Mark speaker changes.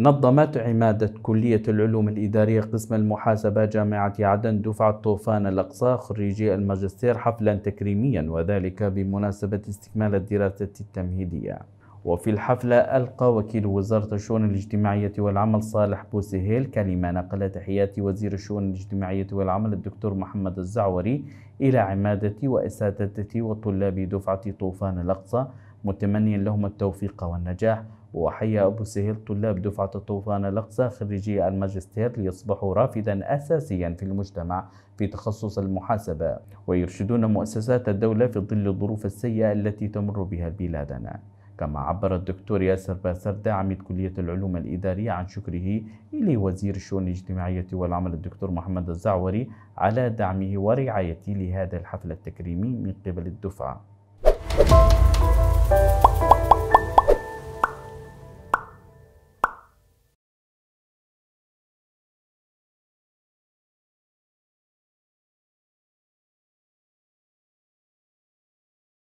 Speaker 1: نظمت عمادة كلية العلوم الإدارية قسم المحاسبة جامعة عدن دفعة طوفان الأقصى خريجي الماجستير حفلا تكريميا وذلك بمناسبة استكمال الدراسة التمهيدية وفي الحفلة ألقى وكيل وزارة الشؤون الاجتماعية والعمل صالح بوسهيل كلمة نقل تحيات وزير الشؤون الاجتماعية والعمل الدكتور محمد الزعوري إلى عمادتي وأساتذتي وطلاب دفعة طوفان الأقصى متمنيا لهم التوفيق والنجاح وحيا أبو سهيل طلاب دفعة الطوفان الأقصى خريجي الماجستير ليصبحوا رافدا أساسيا في المجتمع في تخصص المحاسبة ويرشدون مؤسسات الدولة في ظل الظروف السيئة التي تمر بها بلادنا كما عبر الدكتور ياسر باسر عميد كلية العلوم الإدارية عن شكره إلى وزير الشؤون الاجتماعية والعمل الدكتور محمد الزعوري على دعمه ورعايته لهذا الحفل التكريمي من قبل الدفعة.